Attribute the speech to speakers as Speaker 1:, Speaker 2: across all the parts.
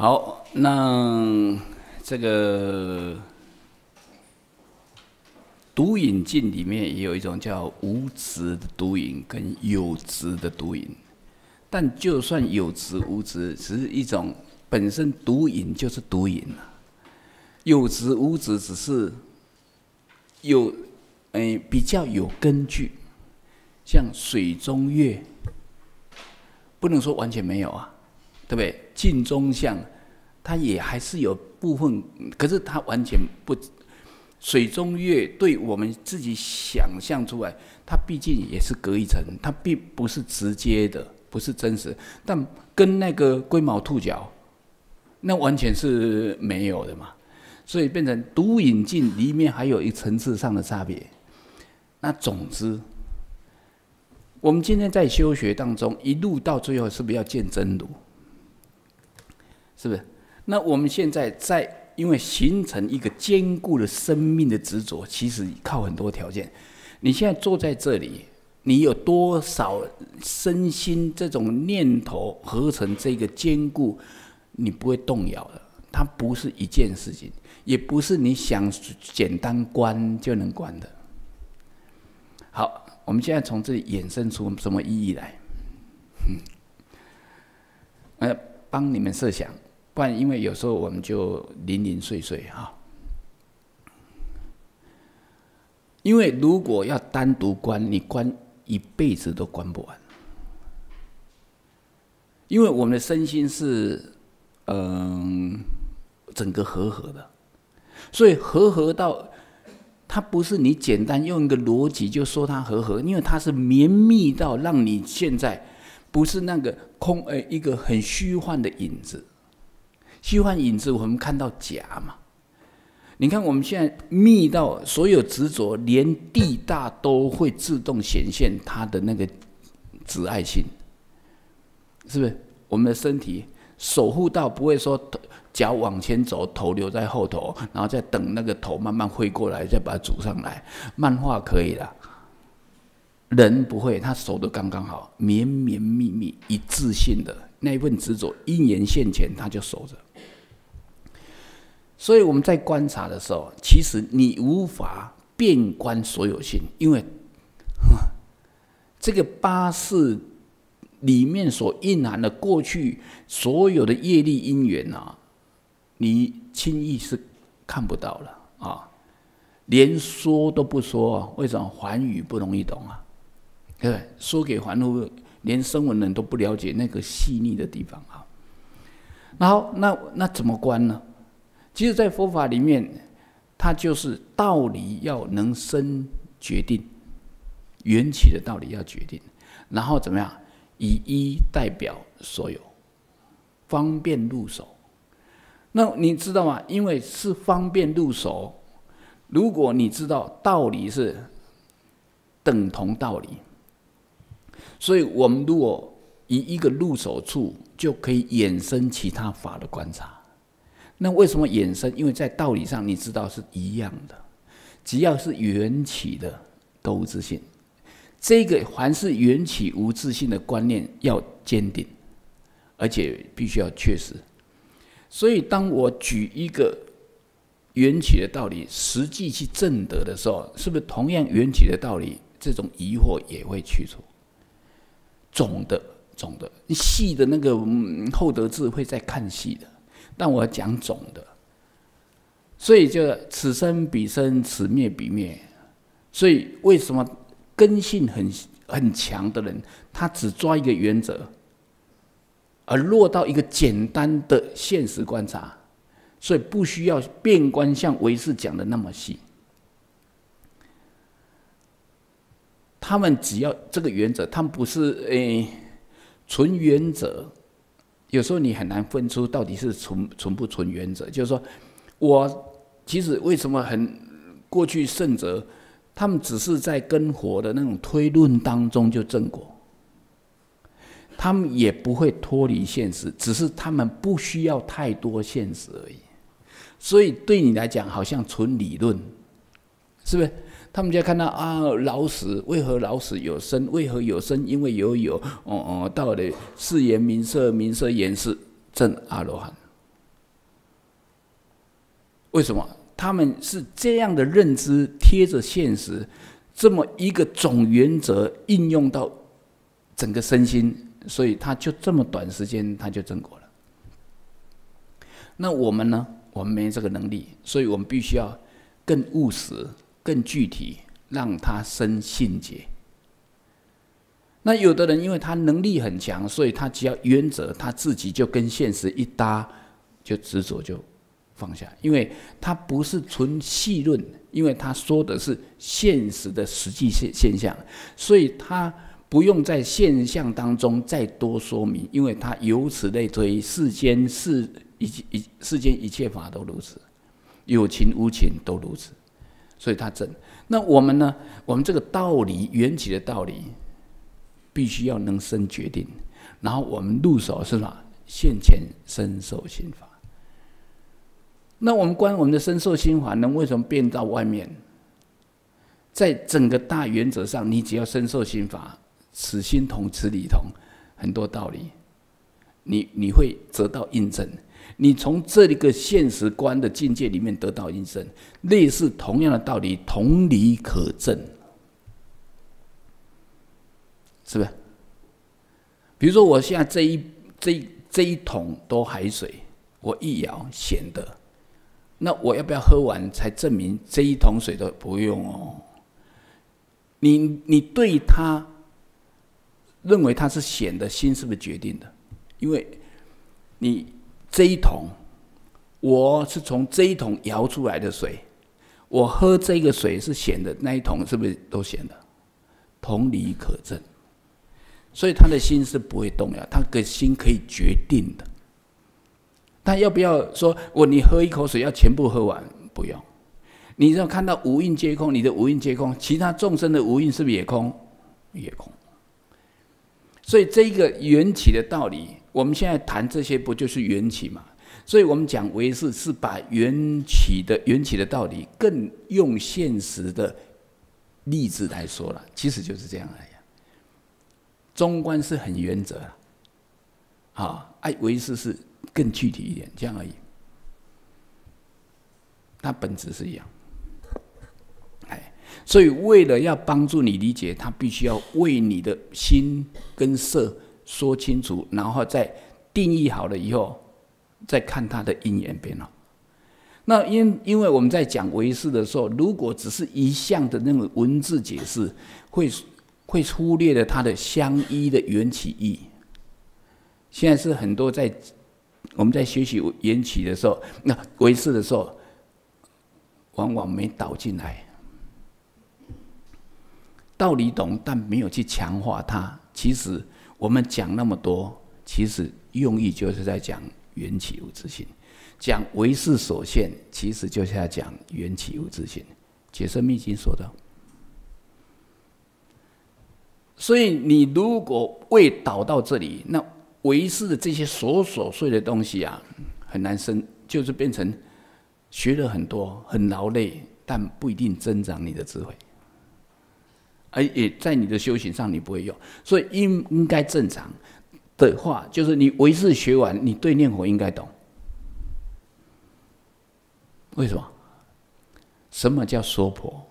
Speaker 1: 好，那这个毒瘾镜里面也有一种叫无值的毒瘾跟有值的毒瘾，但就算有值无值，只是一种本身毒瘾就是毒瘾了，有值无值只是有，嗯，比较有根据，像水中月，不能说完全没有啊。对不对？镜中像，它也还是有部分，可是它完全不水中月。对我们自己想象出来，它毕竟也是隔一层，它并不是直接的，不是真实。但跟那个龟毛兔脚，那完全是没有的嘛。所以变成独影镜里面还有一层次上的差别。那总之，我们今天在修学当中一路到最后，是不是要见真如？是不是？那我们现在在，因为形成一个坚固的生命的执着，其实靠很多条件。你现在坐在这里，你有多少身心这种念头合成这个坚固，你不会动摇的。它不是一件事情，也不是你想简单关就能关的。好，我们现在从这里衍生出什么意义来？呃，帮你们设想。不然，因为有时候我们就零零碎碎哈。因为如果要单独关，你关一辈子都关不完。因为我们的身心是嗯整个合合的，所以合合到它不是你简单用一个逻辑就说它合合，因为它是绵密到让你现在不是那个空，呃，一个很虚幻的影子。虚幻影子，我们看到假嘛？你看我们现在密到所有执着，连地大都会自动显现它的那个执爱心，是不是？我们的身体守护到不会说脚往前走，头留在后头，然后再等那个头慢慢挥过来再把它组上来，漫画可以了。人不会，他守的刚刚好，绵绵密密、一致性的一份执着，因缘现前他就守着。所以我们在观察的时候，其实你无法变观所有性，因为这个八识里面所蕴含的过去所有的业力因缘啊，你轻易是看不到了啊，连说都不说，为什么梵语不容易懂啊？对不对？说给凡夫连声闻人都不了解那个细腻的地方啊。然后，那那怎么观呢？其实，在佛法里面，它就是道理要能生决定缘起的道理要决定，然后怎么样以一代表所有，方便入手。那你知道吗？因为是方便入手，如果你知道道理是等同道理，所以我们如果以一个入手处，就可以衍生其他法的观察。那为什么衍生？因为在道理上，你知道是一样的。只要是缘起的，都无自信。这个凡是缘起无自信的观念要坚定，而且必须要确实。所以，当我举一个缘起的道理，实际去证得的时候，是不是同样缘起的道理，这种疑惑也会去除？总的总的，细的那个厚德智会在看细的。但我讲总的，所以就此生彼生，此灭彼灭。所以为什么根性很很强的人，他只抓一个原则，而落到一个简单的现实观察，所以不需要变观像维世讲的那么细。他们只要这个原则，他们不是诶纯原则。有时候你很难分出到底是存存不存原则，就是说，我其实为什么很过去圣哲，他们只是在跟活的那种推论当中就证果，他们也不会脱离现实，只是他们不需要太多现实而已，所以对你来讲好像纯理论，是不是？他们就看到啊，老死为何老死有生？为何有生？因为有有哦哦，到底四言名色，名色言是正阿罗汉。为什么？他们是这样的认知贴着现实，这么一个总原则应用到整个身心，所以他就这么短时间他就正果了。那我们呢？我们没这个能力，所以我们必须要更务实。更具体，让他生信解。那有的人，因为他能力很强，所以他只要原则，他自己就跟现实一搭，就执着就放下。因为他不是纯细论，因为他说的是现实的实际现现象，所以他不用在现象当中再多说明，因为他由此类推，世间事一一切世间一切法都如此，有情无情都如此。所以它正，那我们呢？我们这个道理、缘起的道理，必须要能生决定，然后我们入手是哪？现前深受心法。那我们观我们的深受心法，能为什么变到外面？在整个大原则上，你只要深受心法，此心同，此理同，很多道理，你你会得到印证。你从这个现实观的境界里面得到印证，类似同样的道理，同理可证，是不是？比如说，我现在这一这一这一桶都海水，我一舀咸的，那我要不要喝完才证明这一桶水都不用哦？你你对他认为他是咸的心是不是决定的？因为，你。这一桶，我是从这一桶舀出来的水，我喝这个水是咸的，那一桶是不是都咸的？同理可证，所以他的心是不会动摇，他的心可以决定的。他要不要说我你喝一口水要全部喝完？不用，你要看到无印皆空，你的无印皆空，其他众生的无印是不是也空？也空。所以这一个缘起的道理。我们现在谈这些，不就是缘起嘛？所以，我们讲唯识是把缘起的缘起的道理，更用现实的例子来说了。其实就是这样而已。中观是很原则，好，哎，唯识是更具体一点，这样而已。它本质是一样，哎，所以为了要帮助你理解，它必须要为你的心跟色。说清楚，然后再定义好了以后，再看它的因缘变化。那因因为我们在讲唯识的时候，如果只是一项的那种文字解释，会会忽略了它的相依的缘起义。现在是很多在我们在学习缘起的时候，那唯识的时候，往往没导进来，道理懂，但没有去强化它。其实。我们讲那么多，其实用意就是在讲缘起无自性，讲为事所现，其实就是在讲缘起无自性。《解深密经》说到，所以你如果未导到这里，那为事的这些琐琐碎的东西啊，很难生，就是变成学了很多，很劳累，但不一定增长你的智慧。而也在你的修行上，你不会用，所以应应该正常的话，就是你唯识学完，你对念佛应该懂。为什么？什么叫娑婆？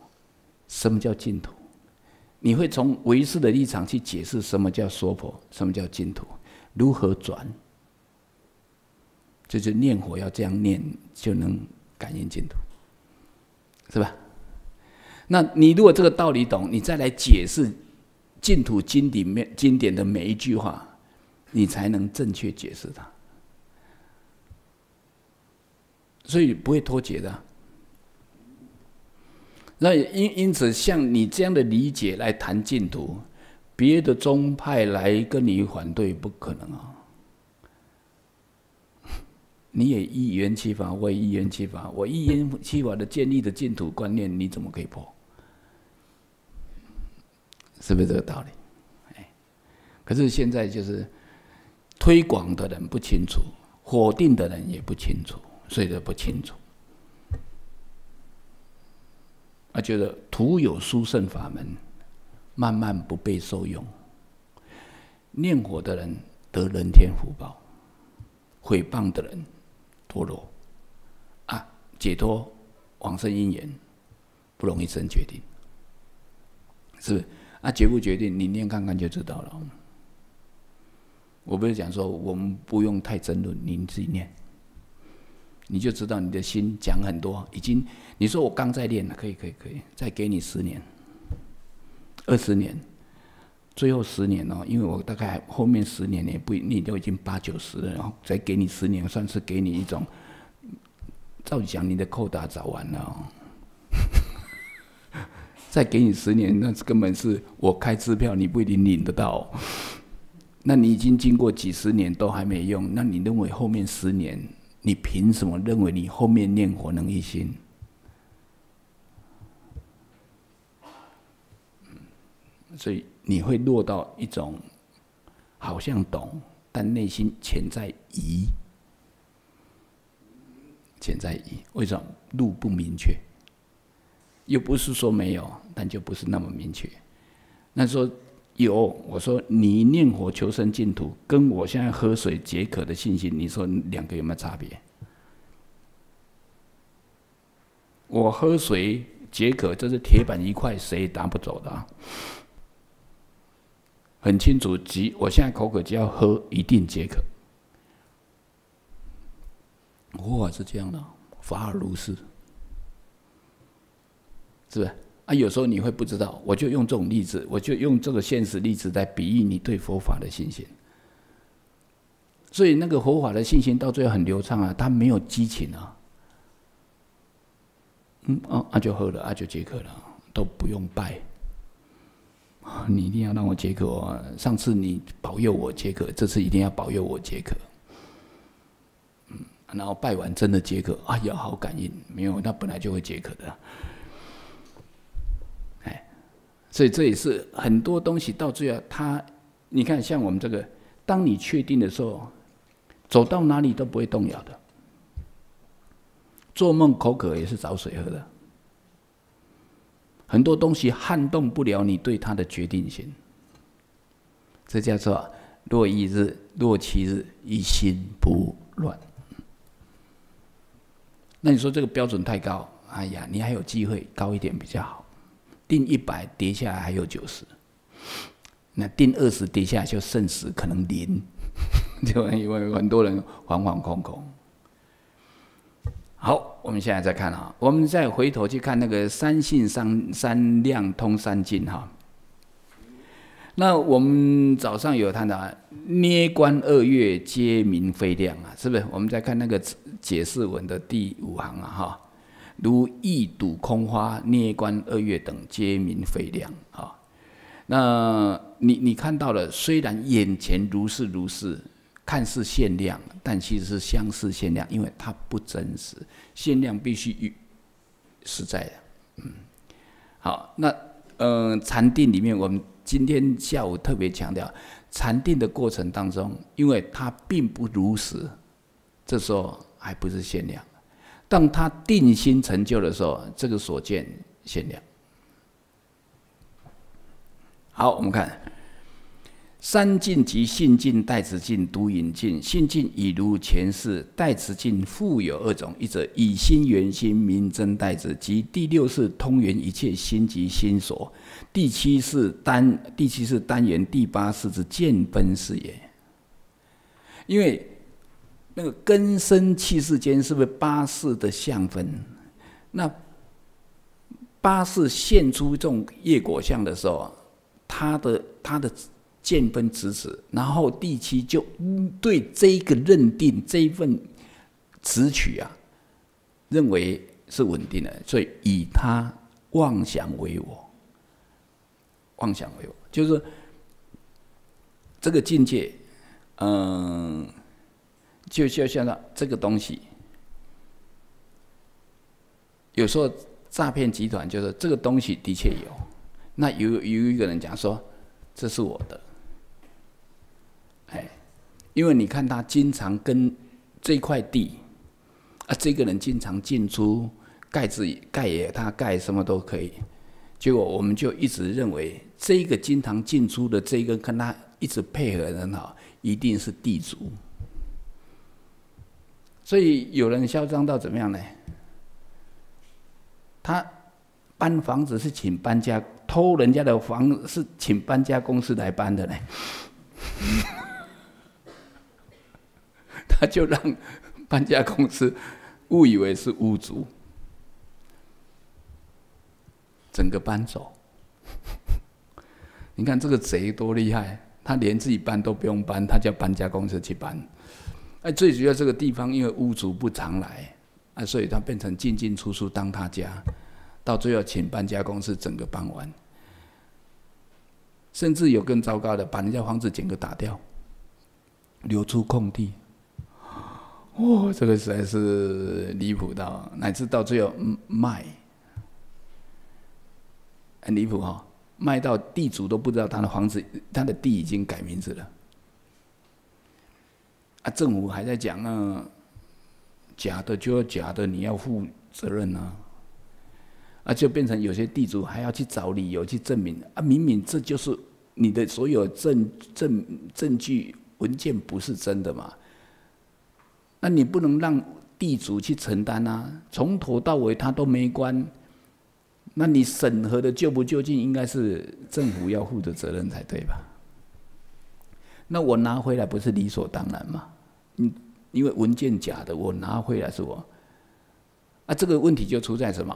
Speaker 1: 什么叫净土？你会从唯识的立场去解释什么叫娑婆，什么叫净土，如何转？就是念佛要这样念，就能感应净土，是吧？那你如果这个道理懂，你再来解释净土经里面经典的每一句话，你才能正确解释它，所以不会脱节的。那因因此，像你这样的理解来谈净土，别的宗派来跟你反对不可能啊。你也一元七法，我也一元七法，我一元七法的建立的净土观念，你怎么可以破？是不是这个道理？哎，可是现在就是推广的人不清楚，否定的人也不清楚，谁都不清楚。啊，觉得徒有殊胜法门，慢慢不被受用。念佛的人得人天福报，毁谤的人堕落啊，解脱往生因缘不容易生决定，是不是？啊，决不决定，你念看看就知道了。我不是讲说，我们不用太争论，您自己念，你就知道你的心讲很多，已经你说我刚在练了，可以可以可以，再给你十年、二十年，最后十年哦，因为我大概后面十年也不你都已经八九十了，然后再给你十年，算是给你一种，照讲你的扣打早完了。再给你十年，那根本是我开支票，你不一定领得到。那你已经经过几十年都还没用，那你认为后面十年，你凭什么认为你后面念佛能一心？所以你会落到一种好像懂，但内心潜在疑，潜在疑，为什么路不明确？又不是说没有，但就不是那么明确。那说有，我说你念佛求生净土，跟我现在喝水解渴的信心，你说两个有没有差别？我喝水解渴，这是铁板一块，谁也拿不走的。很清楚，即我现在口渴就要喝，一定解渴。哇，是这样的，法尔如是。是不是啊？有时候你会不知道，我就用这种例子，我就用这个现实例子来比喻你对佛法的信心。所以那个佛法的信心到最后很流畅啊，它没有激情啊。嗯啊，就喝了，啊、就解渴了，都不用拜。你一定要让我解渴啊！上次你保佑我解渴，这次一定要保佑我解渴。嗯，然后拜完真的解渴啊！要好好感应，没有那本来就会解渴的。所以这也是很多东西到最后，他，你看像我们这个，当你确定的时候，走到哪里都不会动摇的。做梦口渴也是找水喝的。很多东西撼动不了你对他的决定性。这叫做若一日，若七日，一心不乱。那你说这个标准太高？哎呀，你还有机会，高一点比较好。定一百跌下来还有九十，那定二十跌下就剩十，可能零，就因为很多人惶惶恐恐。好，我们现在再看啊，我们再回头去看那个三信三三亮通三进哈。那我们早上有谈到，捏观二月皆明非亮啊，是不是？我们再看那个解释文的第五行啊，哈。如一睹空花、涅观二月等，皆名非量啊！那你你看到了，虽然眼前如是如是，看似限量，但其实是相似限量，因为它不真实。限量必须是实在的。嗯，好，那嗯，禅定里面，我们今天下午特别强调，禅定的过程当中，因为它并不如实，这时候还不是限量。当他定心成就的时候，这个所见限量。好，我们看三境即性境、代词境、独影境。性境已如前世，代词境复有二种：一者以心圆心，名真代词；即第六是通圆一切心及心所，第七是单第七是单缘，第八是之见分是也。因为。那个根生器世间是不是八世的相分？那八世现出这种业果相的时候，他的他的见分、识分，然后第七就对这一个认定这一份执取啊，认为是稳定的，所以以他妄想为我，妄想为我，就是这个境界，嗯。就就像那这个东西，有时候诈骗集团就是这个东西的确有。那有有一个人讲说：“这是我的。”哎，因为你看他经常跟这块地啊，这个人经常进出，盖子盖也他盖什么都可以。结果我们就一直认为，这个经常进出的这个跟他一直配合很好，一定是地主。所以有人嚣张到怎么样呢？他搬房子是请搬家，偷人家的房是请搬家公司来搬的呢。他就让搬家公司误以为是屋主，整个搬走。你看这个贼多厉害，他连自己搬都不用搬，他叫搬家公司去搬。哎，最主要这个地方，因为屋主不常来，啊，所以他变成进进出出当他家，到最后请搬家公司整个搬完，甚至有更糟糕的，把人家房子整个打掉，留出空地，哇，这个实在是离谱到，乃至到最后卖，很离谱哈，卖到地主都不知道他的房子，他的地已经改名字了。啊，政府还在讲啊，假的就要假的，你要负责任啊。啊，就变成有些地主还要去找理由去证明啊，明明这就是你的所有证证证据文件不是真的嘛。那你不能让地主去承担啊，从头到尾他都没关，那你审核的就不究竟，应该是政府要负的责任才对吧？那我拿回来不是理所当然吗？嗯，因为文件假的，我拿回来是我。啊，这个问题就出在什么？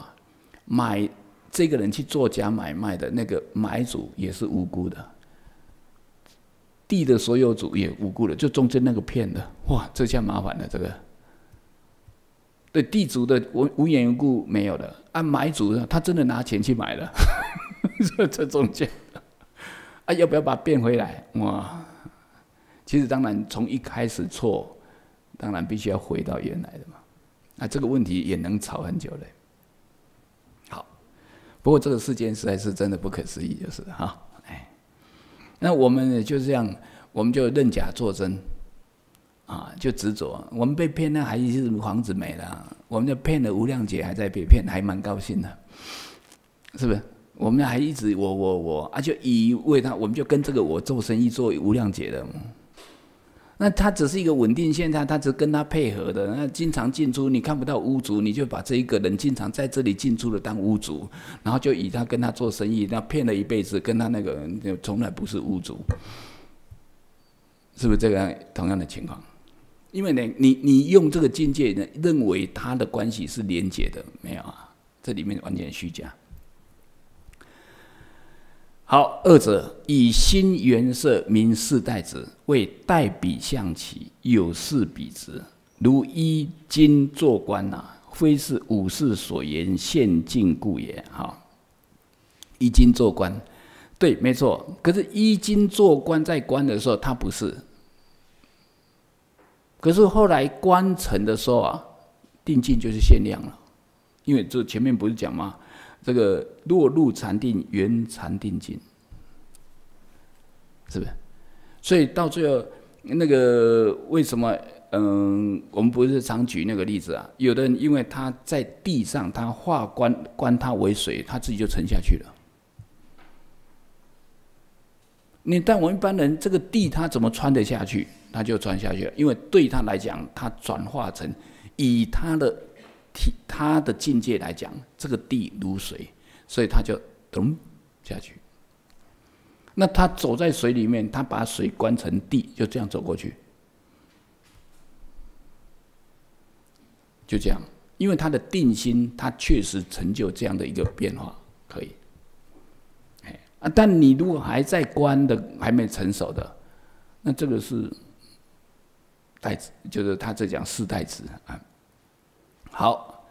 Speaker 1: 买这个人去做假买卖的那个买主也是无辜的，地的所有主也无辜的，就中间那个骗的，哇，这下麻烦了。这个对地主的无无缘无故没有的，啊，买主他真的拿钱去买了，这这中间，啊，要不要把它变回来？哇！其实，当然从一开始错，当然必须要回到原来的嘛。那这个问题也能吵很久嘞。好，不过这个世件实在是真的不可思议，就是哈哎。那我们就这样，我们就认假作真啊，就执着。我们被骗呢，还一直房子没了，我们就骗了吴靓姐，还在被骗，还蛮高兴的，是不是？我们还一直我我我，啊，就以为他，我们就跟这个我做生意做吴靓姐的。那他只是一个稳定现象，他只跟他配合的。那经常进出，你看不到屋主，你就把这一个人经常在这里进出的当屋主，然后就以他跟他做生意，那骗了一辈子，跟他那个就从来不是屋主，是不是这个同样的情况？因为呢，你你用这个境界呢，认为他的关系是连结的，没有啊，这里面完全虚假。好，二者以心缘色，名世代之，为代彼象棋，有事比之。如衣金做官呐，非是武士所言现尽故也。哈，衣金做官，对，没错。可是衣金做官在官的时候，他不是。可是后来官成的时候啊，定尽就是限量了，因为这前面不是讲吗？这个落入禅定，圆禅定境，是不是？所以到最后，那个为什么？嗯，我们不是常举那个例子啊？有的人因为他在地上，他化观观他为水，他自己就沉下去了。你但我们一般人，这个地他怎么穿得下去？他就穿下去了，因为对他来讲，他转化成以他的。体他的境界来讲，这个地如水，所以他就咚下去。那他走在水里面，他把水关成地，就这样走过去，就这样。因为他的定心，他确实成就这样的一个变化，可以。哎啊，但你如果还在关的，还没成熟的，那这个是代指，就是他在讲四代词。啊。好，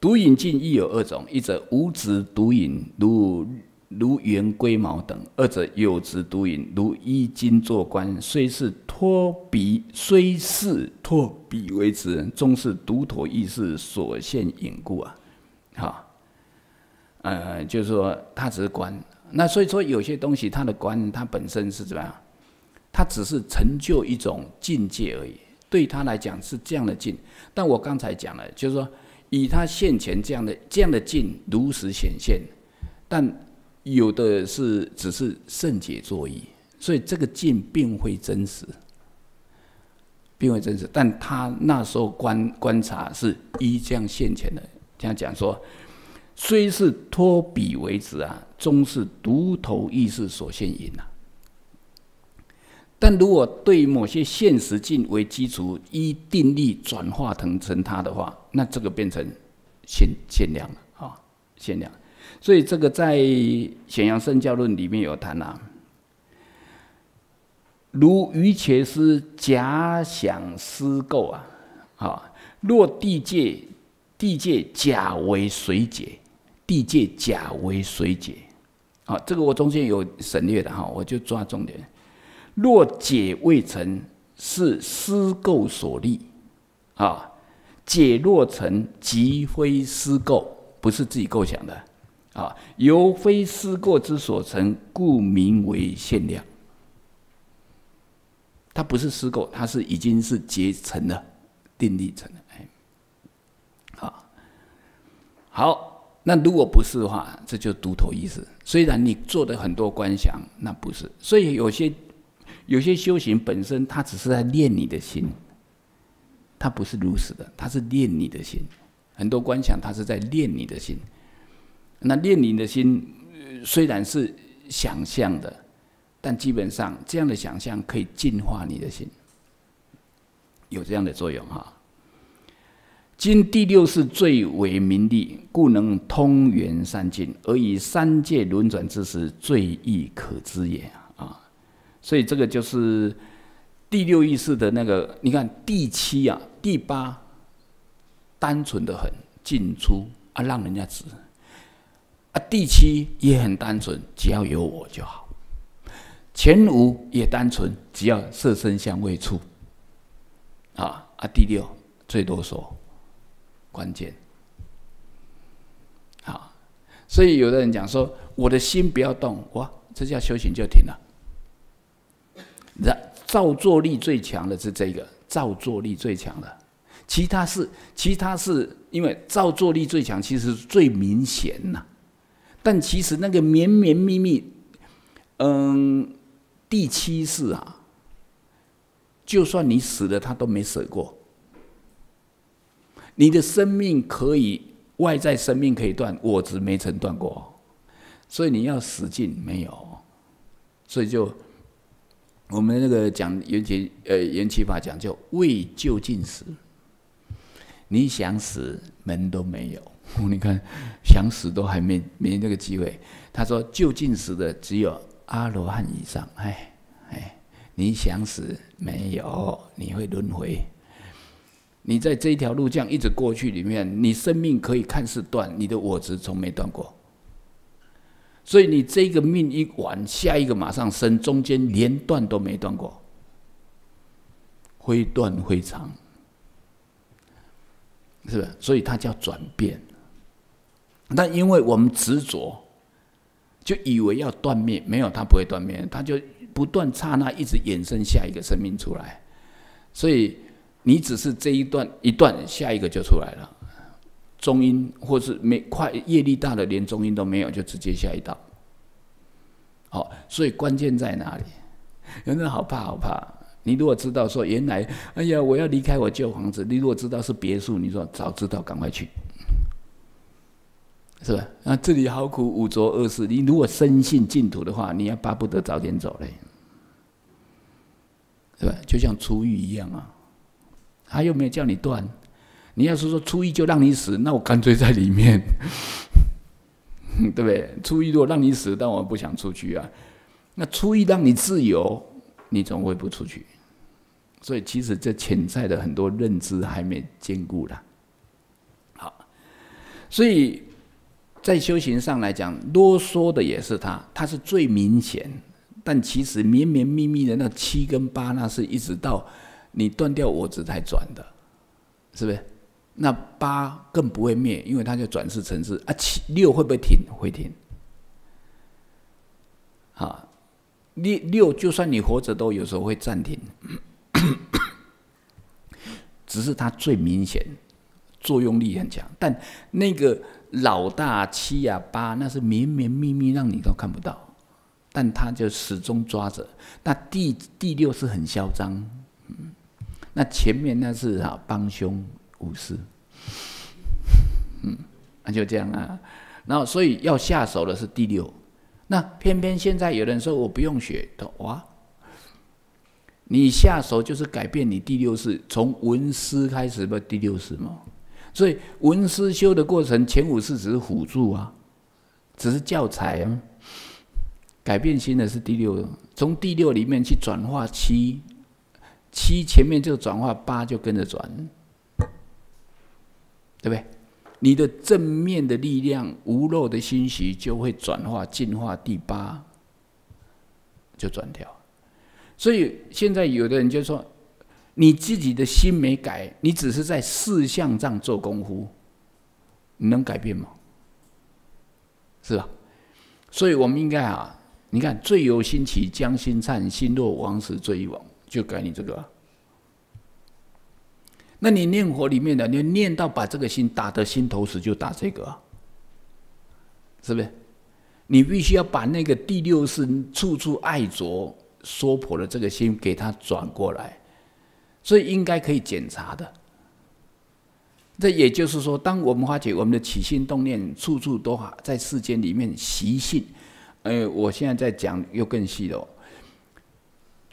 Speaker 1: 毒隐境亦有二种：一者无执毒隐，如如圆龟毛等；二者有执毒隐，如衣巾作观，虽是托彼，虽是托彼为执，终是独妥意识所现隐故啊！好，呃，就是说，他只是观。那所以说，有些东西，他的观，它本身是怎么样？它只是成就一种境界而已。对他来讲是这样的进，但我刚才讲了，就是说以他现前这样的这样的进如实显现，但有的是只是圣解作意，所以这个进并非真实，并非真实。但他那时候观观察是一这样现前的，他讲说，虽是托彼为子啊，终是独头意识所现因呐。但如果对某些现实境为基础依定力转化腾成它的话，那这个变成现现量了啊，现量。所以这个在显阳圣教论里面有谈啊，如于且施假想思构啊，哦，若地界地界假为水解，地界假为水解，哦，这个我中间有省略的哈，我就抓重点。若解未成，是思构所立，啊，解若成，即非思构，不是自己构想的，啊，由非思构之所成，故名为限量。它不是思构，它是已经是结成了、定立成了。哎，好，好，那如果不是的话，这就独头意识。虽然你做的很多观想，那不是，所以有些。有些修行本身，它只是在练你的心，它不是如此的，它是练你的心。很多观想，它是在练你的心。那练你的心，虽然是想象的，但基本上这样的想象可以净化你的心，有这样的作用哈。今第六世最为名利，故能通圆三境，而以三界轮转之时，最易可知也。所以这个就是第六意识的那个。你看第七啊、第八，单纯的很，进出啊，让人家知啊。第七也很单纯，只要有我就好。前五也单纯，只要色身相未处。啊啊，第六最多说关键。好，所以有的人讲说：“我的心不要动，哇，这叫修行就停了。”造作力最强的是这个，造作力最强的，其他是其他是因为造作力最强，其实最明显呐。但其实那个绵绵密密，嗯，第七世啊，就算你死了，他都没死过。你的生命可以外在生命可以断，我子没曾断过，所以你要使劲没有，所以就。我们那个讲缘起，呃，缘起法讲叫未就近死。你想死，门都没有。你看，想死都还没没那个机会。他说，就近死的只有阿罗汉以上。哎哎，你想死没有？你会轮回。你在这一条路这样一直过去里面，你生命可以看似断，你的我执从没断过。所以你这个命一完，下一个马上生，中间连断都没断过，会断会长，是所以它叫转变。那因为我们执着，就以为要断灭，没有，它不会断灭，它就不断，刹那一直衍生下一个生命出来。所以你只是这一段一段，下一个就出来了。中音，或是没快业力大的连中音都没有，就直接下一道。好，所以关键在哪里？有 人好怕，好怕！你如果知道说原来，哎呀，我要离开我旧房子，你如果知道是别墅，你说早知道赶快去，是吧？那这里好苦五浊恶世，你如果深信净土的话，你要巴不得早点走嘞，是吧？就像出狱一样啊，他又没有叫你断。你要是说初一就让你死，那我干脆在里面，对不对？初一如果让你死，但我不想出去啊。那初一让你自由，你怎么会不出去？所以其实这潜在的很多认知还没坚固了。好，所以在修行上来讲，啰嗦的也是他，他是最明显。但其实绵绵密密的那七跟八，那是一直到你断掉我子才转的，是不是？那八更不会灭，因为它就转世成事啊。七六会不会停？会停。啊，六六，就算你活着都有时候会暂停，只是它最明显作用力很强。但那个老大七啊八，那是绵绵密密，让你都看不到。但它就始终抓着。那第第六是很嚣张，那前面那是啊帮凶。五次，嗯，那就这样啊。然后，所以要下手的是第六。那偏偏现在有人说我不用学，的哇，你下手就是改变你第六式，从文思开始不第六式嘛。所以文思修的过程，前五式只是辅助啊，只是教材啊。改变心的是第六，从第六里面去转化七，七前面就转化八，就跟着转。对不对？你的正面的力量，无漏的心息就会转化、进化，第八就转掉。所以现在有的人就说，你自己的心没改，你只是在四象上做功夫，你能改变吗？是吧？所以我们应该啊，你看，罪由心起，将心善，心若亡时，罪亦亡。就改你这个。那你念佛里面的，你念到把这个心打的心头时，就打这个，是不是？你必须要把那个第六识处处爱着娑婆的这个心，给他转过来，所以应该可以检查的。这也就是说，当我们发觉我们的起心动念处处都好，在世间里面习性，哎，我现在在讲又更细了，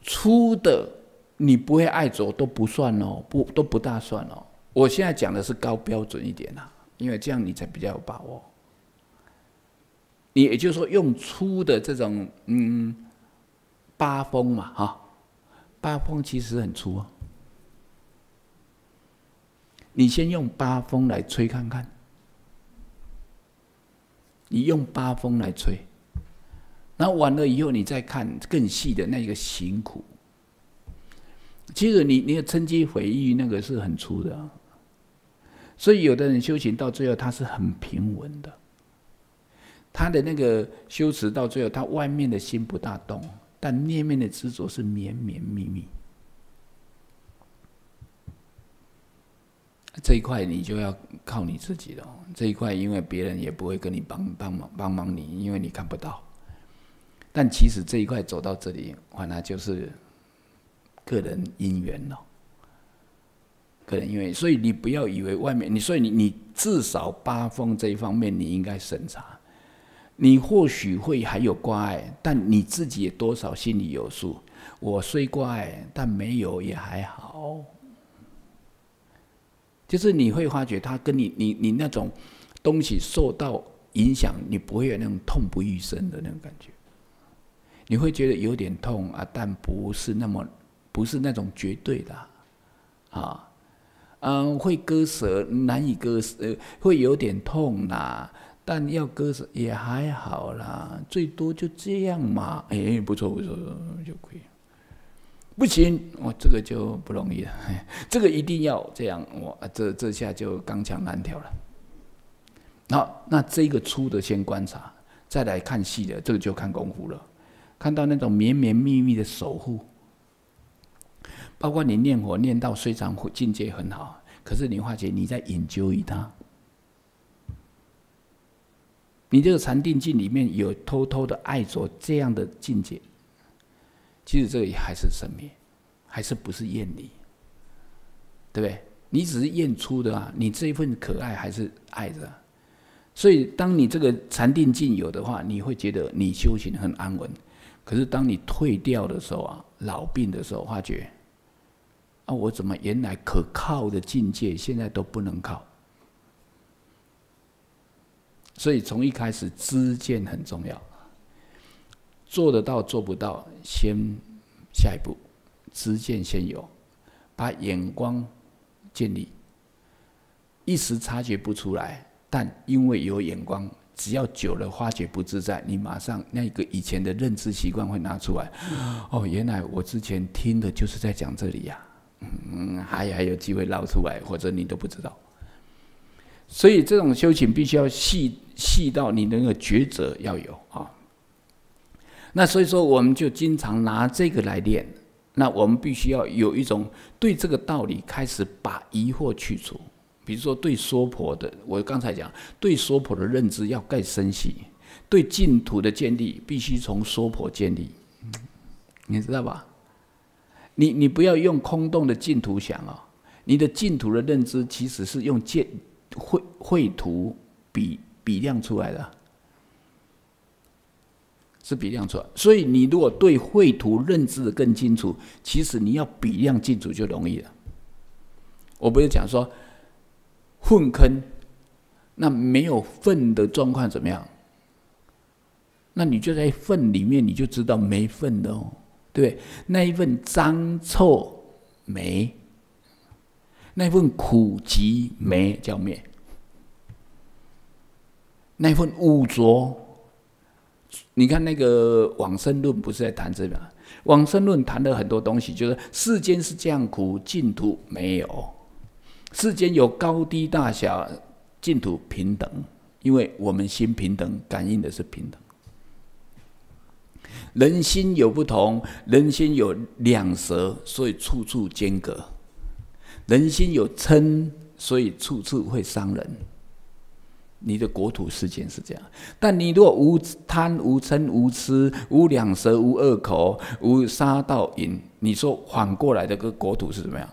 Speaker 1: 粗的。你不会爱走都不算哦，不都不大算哦。我现在讲的是高标准一点啊，因为这样你才比较有把握。你也就是说用粗的这种嗯八风嘛哈，八风其实很粗哦。你先用八风来吹看看，你用八风来吹，那完了以后你再看更细的那个行苦。其实你，你要趁机回忆那个是很粗的，所以有的人修行到最后，他是很平稳的。他的那个修持到最后，他外面的心不大动，但里面的执着是绵绵密密。这一块你就要靠你自己了。这一块因为别人也不会跟你帮帮忙帮忙你，因为你看不到。但其实这一块走到这里，反而就是。个人因缘哦，可能因为，所以你不要以为外面，你所以你你至少八风这一方面你应该审查，你或许会还有挂碍，但你自己也多少心里有数。我虽挂碍，但没有也还好。就是你会发觉，他跟你你你那种东西受到影响，你不会有那种痛不欲生的那种感觉，你会觉得有点痛啊，但不是那么。不是那种绝对的，啊，嗯，会割舌，难以割舌，会有点痛啦。但要割舌也还好啦，最多就这样嘛。哎，不错不错，就可以。不行，我这个就不容易了。这个一定要这样，我这这下就刚强难调了。好，那这个粗的先观察，再来看细的，这个就看功夫了。看到那种绵绵密密的守护。包括你念佛念到，虽然境界很好，可是你发觉你在研究于它，你这个禅定境里面有偷偷的爱着这样的境界。其实这里还是生灭，还是不是厌离，对不对？你只是艳出的啊，你这一份可爱还是爱着。所以当你这个禅定境有的话，你会觉得你修行很安稳。可是当你退掉的时候啊，老病的时候，发觉。啊，我怎么原来可靠的境界，现在都不能靠？所以从一开始知见很重要，做得到做不到，先下一步知见先有，把眼光建立。一时察觉不出来，但因为有眼光，只要久了发觉不自在，你马上那个以前的认知习惯会拿出来。哦，原来我之前听的就是在讲这里呀。嗯，还还有机会捞出来，或者你都不知道。所以这种修行必须要细细到你那个抉择要有啊。那所以说，我们就经常拿这个来练。那我们必须要有一种对这个道理开始把疑惑去除。比如说对娑婆的，我刚才讲，对娑婆的认知要更深细；对净土的建立，必须从娑婆建立。你知道吧？你你不要用空洞的净土想哦，你的净土的认知其实是用绘绘图比比量出来的，是比量出来。所以你如果对绘图认知的更清楚，其实你要比量净土就容易了。我不是讲说混坑，那没有粪的状况怎么样？那你就在粪里面，你就知道没粪的哦。对，那一份脏臭霉，那一份苦极霉叫灭，那一份污浊。你看那个往生论不是在谈这个？往生论谈的很多东西，就是世间是这样苦，净土没有；世间有高低大小，净土平等，因为我们心平等，感应的是平等。人心有不同，人心有两舌，所以处处间隔；人心有嗔，所以处处会伤人。你的国土世间是这样，但你若无贪、无嗔、无痴、无两舌、无恶口、无杀盗淫，你说反过来的个国土是怎么样？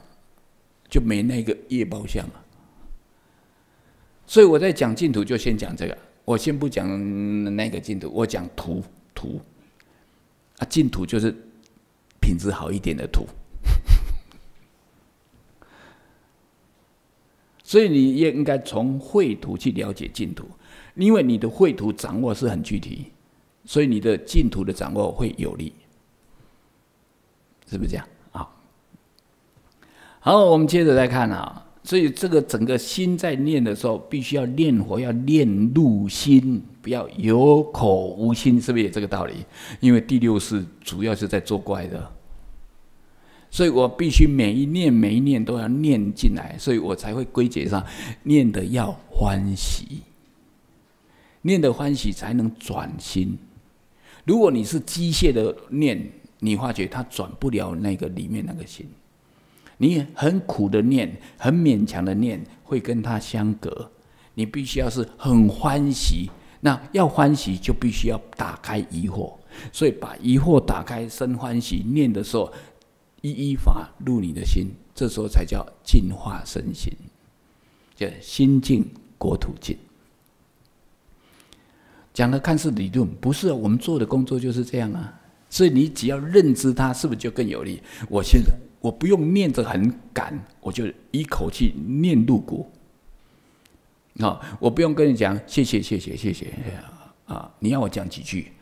Speaker 1: 就没那个业报相了。所以我在讲净土，就先讲这个，我先不讲那个净土，我讲土土。啊，净土就是品质好一点的土，所以你也应该从绘图去了解净土，因为你的绘图掌握是很具体，所以你的净土的掌握会有利，是不是这样？好，好，我们接着再看啊。所以这个整个心在念的时候，必须要念佛，要念入心，不要有口无心，是不是也这个道理？因为第六识主要是在作怪的，所以我必须每一念每一念都要念进来，所以我才会归结上，念的要欢喜，念的欢喜才能转心。如果你是机械的念，你发觉它转不了那个里面那个心。你很苦的念，很勉强的念，会跟他相隔。你必须要是很欢喜，那要欢喜就必须要打开疑惑，所以把疑惑打开，生欢喜念的时候，依依法入你的心，这时候才叫净化身心，叫心净国土净。讲的看似理论，不是我们做的工作就是这样啊。所以你只要认知它，是不是就更有利？我信了。我不用念着很赶，我就一口气念入骨。啊，我不用跟你讲谢谢谢谢谢谢啊！你要我讲几句，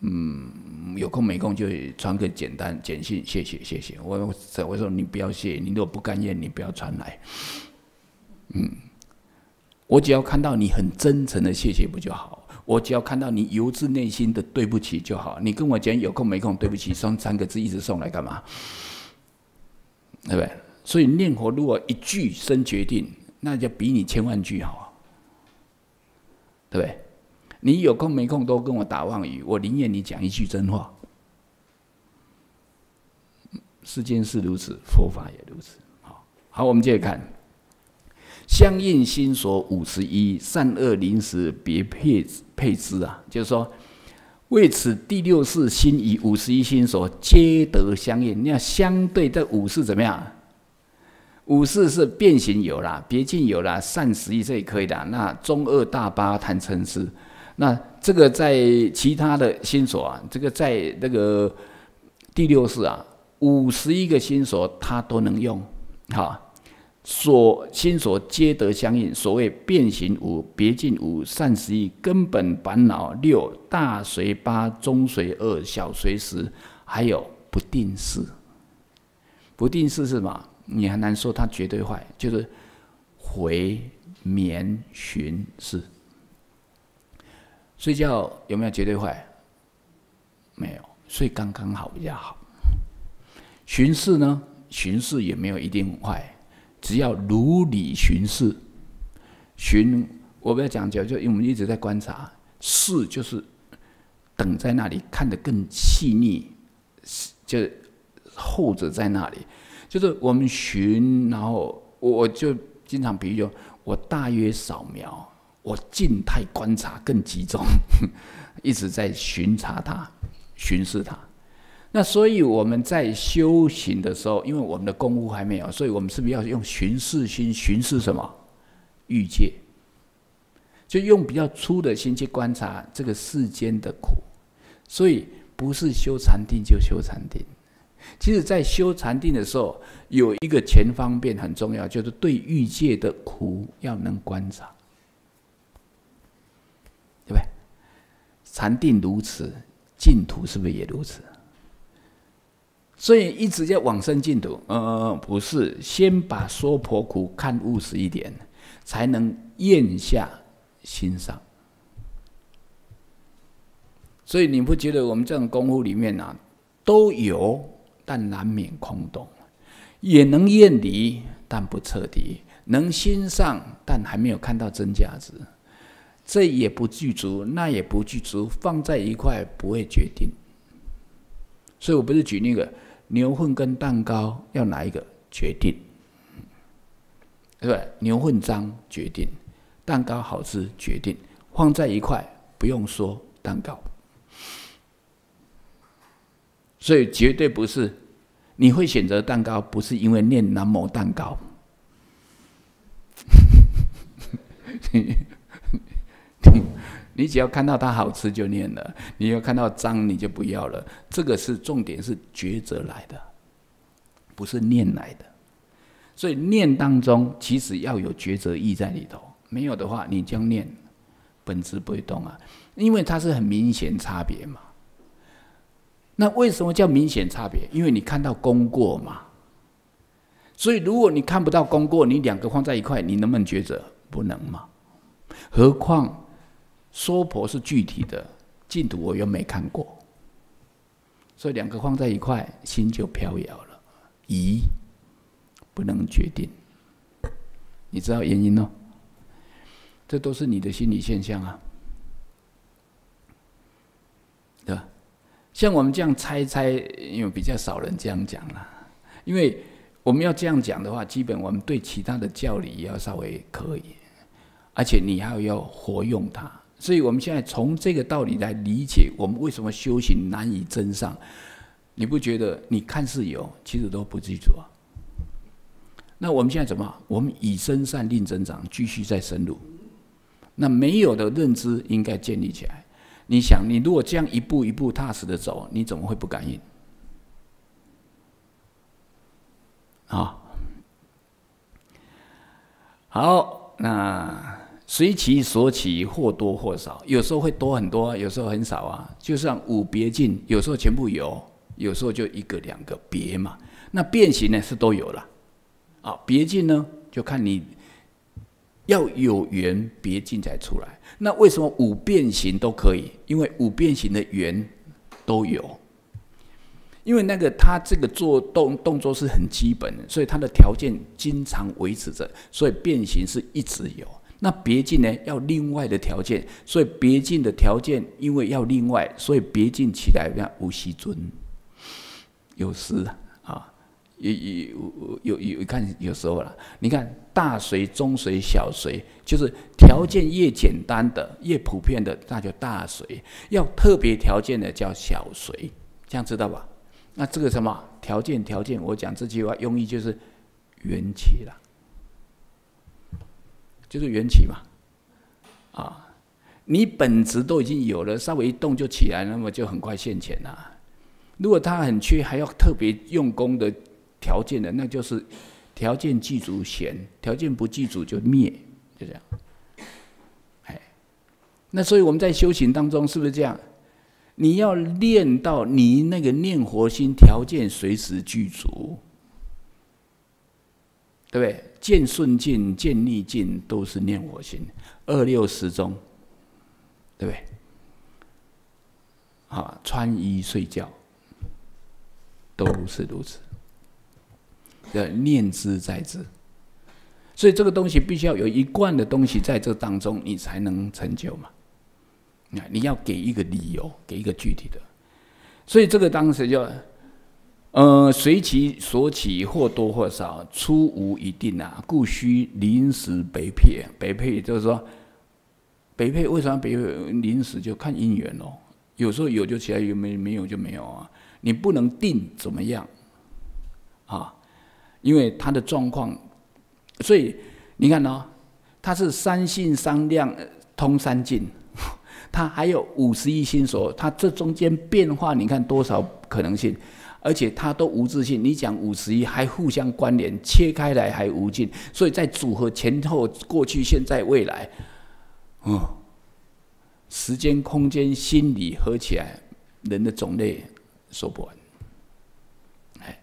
Speaker 1: 嗯，有空没空就传个简单简讯，谢谢谢谢。我我说你不要谢，你如果不甘愿，你不要传来。嗯，我只要看到你很真诚的谢谢不就好？我只要看到你由自内心的对不起就好。你跟我讲有空没空，对不起，送三个字一直送来干嘛？对不对？所以念佛，如果一句生决定，那就比你千万句好。对不对？你有空没空都跟我打妄语，我宁愿你讲一句真话。世间是如此，佛法也如此。好好，我们接着看。相应心所五十一，善恶临时别配配之啊，就是说。为此，第六世心与五十一心所皆得相应。你看，相对这五世怎么样？五世是变形有啦，别境有啦，善十一这也可以的。那中二、大八谈称师，那这个在其他的心所啊，这个在那个第六世啊，五十一个心所他都能用，好。所心所皆得相应，所谓变形五、别境五、善时一、根本烦恼六大随八、中随二、小随十，还有不定式。不定式是什么？你还难说，它绝对坏，就是回眠寻视。睡觉有没有绝对坏？没有，睡刚刚好比较好。寻视呢？寻视也没有一定坏。只要如理寻视，寻我不要讲究，就因为我们一直在观察，事就是等在那里看得更细腻，就是后者在那里，就是我们寻，然后我就经常，比如说我大约扫描，我静态观察更集中，一直在巡查它，巡视它。那所以我们在修行的时候，因为我们的功夫还没有，所以我们是不是要用巡视心巡视什么欲界？就用比较粗的心去观察这个世间的苦。所以不是修禅定就修禅定。其实在修禅定的时候，有一个前方便很重要，就是对欲界的苦要能观察，对不对？禅定如此，净土是不是也如此？所以一直要往生净土，呃，不是，先把娑婆苦看务实一点，才能咽下心上。所以你不觉得我们这种功夫里面啊，都有，但难免空洞，也能厌离，但不彻底，能心上，但还没有看到真价值，这也不具足，那也不具足，放在一块不会决定。所以我不是举那个。牛粪跟蛋糕要哪一个决定？对不对？牛粪脏，决定；蛋糕好吃，决定。放在一块，不用说蛋糕。所以绝对不是，你会选择蛋糕，不是因为念南某蛋糕。你只要看到它好吃就念了，你要看到脏你就不要了。这个是重点，是抉择来的，不是念来的。所以念当中其实要有抉择意在里头，没有的话，你将念本质不会动啊，因为它是很明显差别嘛。那为什么叫明显差别？因为你看到功过嘛。所以如果你看不到功过，你两个放在一块，你能不能抉择？不能嘛。何况。娑婆是具体的净土，我又没看过，所以两个放在一块，心就飘摇了，疑不能决定。你知道原因哦？这都是你的心理现象啊，对吧？像我们这样猜猜，因为比较少人这样讲了，因为我们要这样讲的话，基本我们对其他的教理要稍微可以，而且你还要活用它。所以，我们现在从这个道理来理解，我们为什么修行难以真上？你不觉得？你看似有，其实都不具足啊。那我们现在怎么？我们以身善定增长，继续再深入。那没有的认知应该建立起来。你想，你如果这样一步一步踏实的走，你怎么会不感应？啊，好，那。随其所起，或多或少，有时候会多很多，有时候很少啊。就像五别境，有时候全部有，有时候就一个两个别嘛。那变形呢是都有了，啊，别境呢就看你要有缘别境才出来。那为什么五变形都可以？因为五变形的缘都有，因为那个他这个做动动作是很基本的，所以他的条件经常维持着，所以变形是一直有。那别进呢，要另外的条件，所以别进的条件，因为要另外，所以别进起来像无锡尊，有时啊，有有有有看有时候了，你看大随、中随、小随，就是条件越简单的、越普遍的，那叫大随；要特别条件的叫小随，这样知道吧？那这个什么条件？条件，我讲这句话用意就是缘起了。就是缘起嘛，啊，你本质都已经有了，稍微一动就起来，那么就很快现前了。如果他很缺，还要特别用功的条件的，那就是条件具足显，条件不具足就灭，就这样。哎，那所以我们在修行当中是不是这样？你要练到你那个念佛心条件随时具足。对不对？见顺境、见逆境，都是念我心，二六时中，对不对？啊，穿衣睡觉都是如此，这念之在之，所以这个东西必须要有一贯的东西在这当中，你才能成就嘛。你要给一个理由，给一个具体的，所以这个当时就。呃，随其所起，或多或少，出无一定啊，故需临时北配。北配就是说，北配为什么北临时就看姻缘咯？有时候有就起来，有没没有就没有啊！你不能定怎么样啊？因为他的状况，所以你看呢，他是三性三量通三境，他还有五十一心所，他这中间变化，你看多少可能性？而且他都无自信，你讲五十一还互相关联，切开来还无尽，所以在组合前后、过去、现在、未来，哦，时间、空间、心理合起来，人的种类说不完。哎，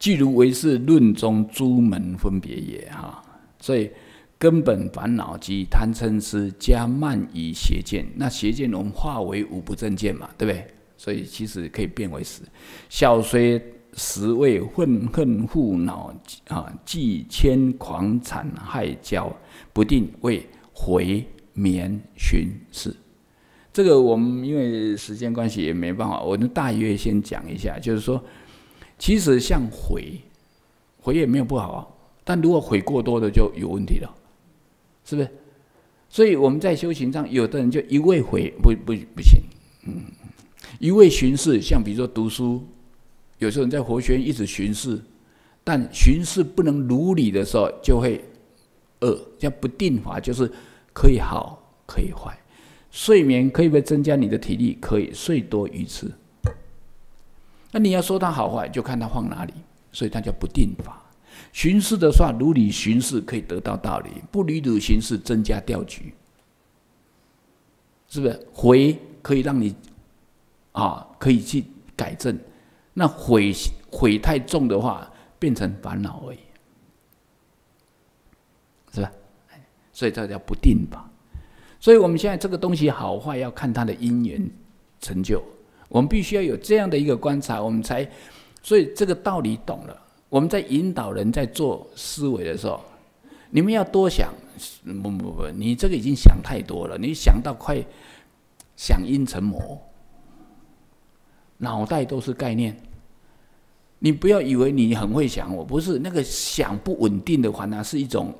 Speaker 1: 即如为是论中诸门分别也哈，所以根本烦恼及贪嗔痴加慢与邪见，那邪见我们化为五不正见嘛，对不对？所以其实可以变为十，小虽十位愤恨护恼啊，计迁狂产害交，不定为悔眠寻事。这个我们因为时间关系也没办法，我就大约先讲一下，就是说，其实像悔悔也没有不好，但如果悔过多的就有问题了，是不是？所以我们在修行上，有的人就一味悔，不不不行，嗯。一味巡视，像比如说读书，有时候你在佛学院一直巡视，但巡视不能如理的时候，就会恶，叫不定法，就是可以好，可以坏。睡眠可以不增加你的体力，可以睡多一次。那你要说它好坏，就看它放哪里，所以它叫不定法。巡视的话，如理巡视，可以得到道理；不理如巡视，增加掉局。是不是回可以让你？啊，可以去改正。那悔悔太重的话，变成烦恼而已，是吧？所以这叫不定吧。所以我们现在这个东西好坏要看它的因缘成就。我们必须要有这样的一个观察，我们才所以这个道理懂了。我们在引导人在做思维的时候，你们要多想，不不不，你这个已经想太多了，你想到快想因成魔。脑袋都是概念，你不要以为你很会想，我不是那个想不稳定的话那是一种，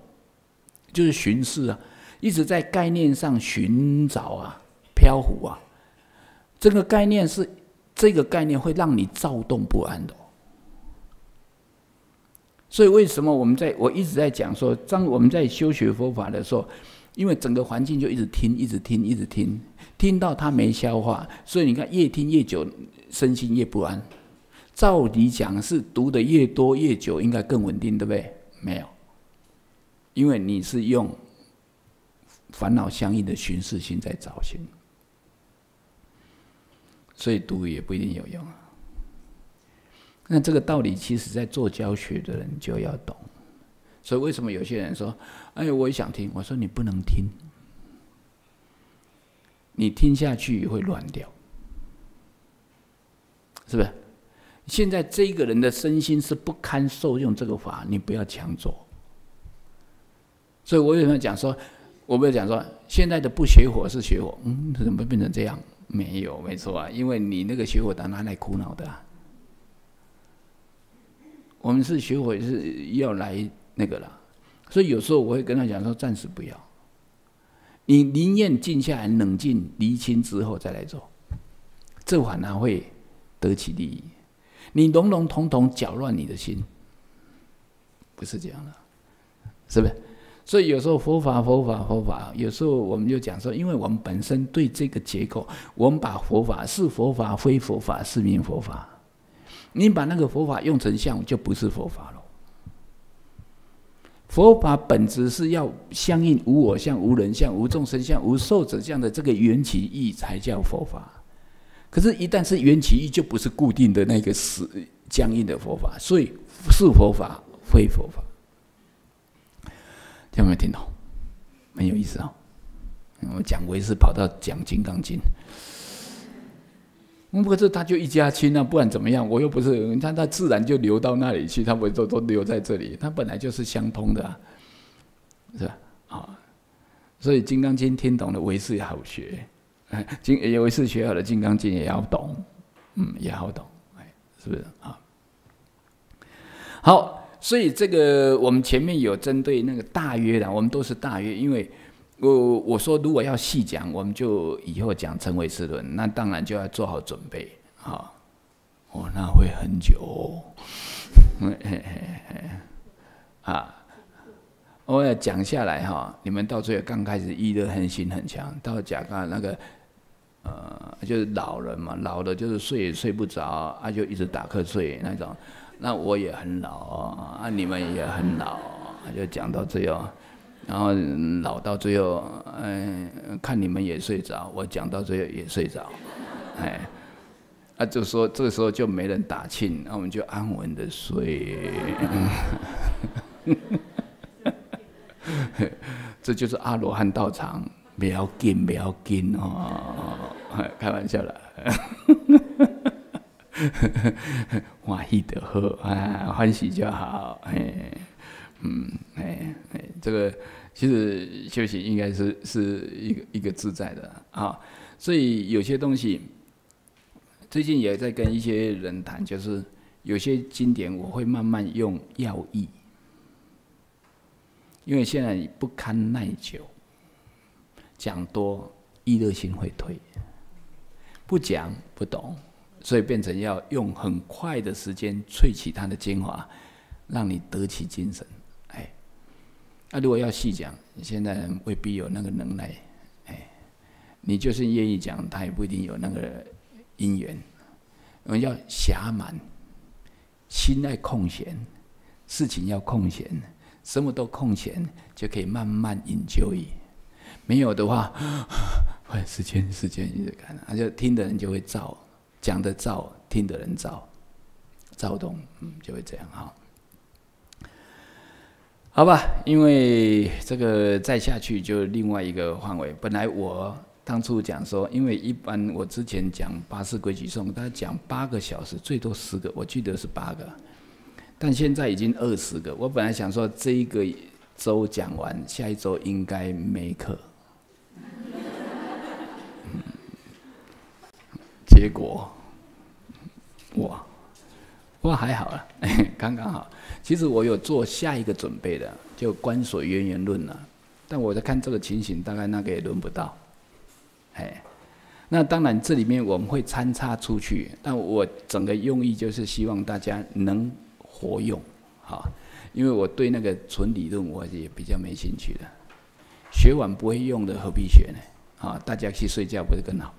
Speaker 1: 就是巡视啊，一直在概念上寻找啊，飘忽啊，这个概念是这个概念会让你躁动不安的。所以为什么我们在我一直在讲说，当我们在修学佛法的时候，因为整个环境就一直听，一直听，一直听。听到他没消化，所以你看越听越久，身心越不安。照理讲是读的越多越久应该更稳定，对不对？没有，因为你是用烦恼相应的寻思心在找心，所以读也不一定有用啊。那这个道理，其实在做教学的人就要懂。所以为什么有些人说：“哎，我也想听。”我说：“你不能听。”你听下去会乱掉，是不是？现在这个人的身心是不堪受用这个法，你不要强做。所以我有时讲说，我没有讲说现在的不学火是学火，嗯，怎么变成这样？没有，没错啊，因为你那个学火，他拿来苦恼的。我们是学火是要来那个了，所以有时候我会跟他讲说，暂时不要。你宁愿静下来、冷静、厘清之后再来做，这反而会得其利益。你笼笼统统搅乱你的心，不是这样的，是不是？所以有时候佛法、佛法、佛法，有时候我们就讲说，因为我们本身对这个结构，我们把佛法是佛法，非佛法是名佛法。你把那个佛法用成像，就不是佛法了。佛法本质是要相应无我相、无人相、无众生相、无寿者相的这个缘起义才叫佛法。可是，一旦是缘起义，就不是固定的那个死僵硬的佛法，所以是佛法，非佛法。听没听懂？没有意思啊！我讲维师跑到讲金刚经。嗯，可是他就一家亲啊，不管怎么样，我又不是他，他自然就流到那里去，他会都都留在这里，它本来就是相通的，是吧？啊，所以《金刚经》听懂了，唯识也好学，哎，经有唯识学好了，《金刚经》也要懂，嗯，也好懂，哎，是不是啊？好，所以这个我们前面有针对那个大约的，我们都是大约，因为。我我说，如果要细讲，我们就以后讲成为四轮，那当然就要做好准备啊！哦，那会很久，啊，我也讲下来哈，你们到最后刚开始医的很行很强，到讲看那个呃，就是老人嘛，老了就是睡也睡不着啊，就一直打瞌睡那种。那我也很老啊，你们也很老，就讲到这哦。然后老到最后，哎，看你们也睡着，我讲到最后也睡着，哎，啊，就说这个时候就没人打磬，那我们就安稳的睡。这就是阿罗汉道场，不要紧，不要紧哦，开玩笑啦。欢喜就好，哎，嗯，哎哎，这个。其实修行应该是是一个一个自在的啊，所以有些东西，最近也在跟一些人谈，就是有些经典我会慢慢用药意，因为现在不堪耐久，讲多易热心会退，不讲不懂，所以变成要用很快的时间萃取它的精华，让你得其精神。那如果要细讲，现在未必有那个能耐。哎，你就是愿意讲，他也不一定有那个因缘。我们叫暇满，心爱空闲，事情要空闲，什么都空闲，就可以慢慢引就矣。没有的话，快 时间，时间一直看，那就听的人就会造，讲的造，听的人造，躁动，嗯，就会这样哈。好吧，因为这个再下去就另外一个范围。本来我当初讲说，因为一般我之前讲八四规矩大他讲八个小时最多十个，我记得是八个，但现在已经二十个。我本来想说这一个周讲完，下一周应该没课。结果我。不过还好啦，刚刚好。其实我有做下一个准备的，就《关所渊源论》了。但我在看这个情形，大概那个也轮不到。哎，那当然这里面我们会参差出去。但我整个用意就是希望大家能活用，好，因为我对那个纯理论我也比较没兴趣的。学完不会用的，何必学呢？啊，大家去睡觉不是更好？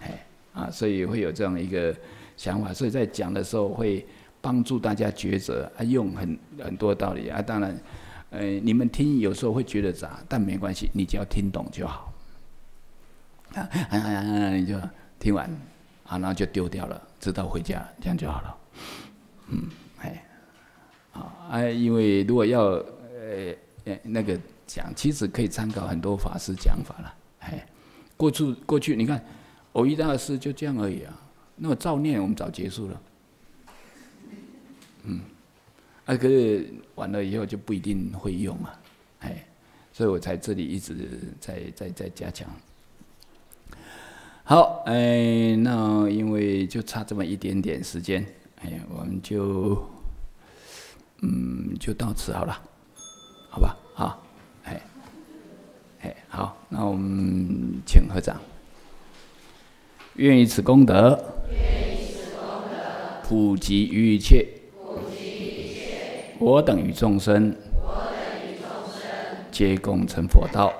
Speaker 1: 哎，啊，所以会有这样一个。想法，所以在讲的时候会帮助大家抉择啊，用很很多道理啊。当然，呃，你们听有时候会觉得杂，但没关系，你只要听懂就好啊。啊啊啊！你就听完啊，然后就丢掉了，知道回家，这样就好了。嗯，哎，好啊，因为如果要呃那个讲，其实可以参考很多法师讲法了。哎，过去过去，你看，偶遇大师就这样而已啊。那么造念我们早结束了，嗯，啊，可是完了以后就不一定会用啊，哎，所以我才这里一直在在在加强。好，哎，那因为就差这么一点点时间，哎我们就，嗯，就到此好了，好吧，好，哎，哎，好，那我们请合掌，愿以此功德。普及一切，我等于众生，我等众生，皆共成佛道。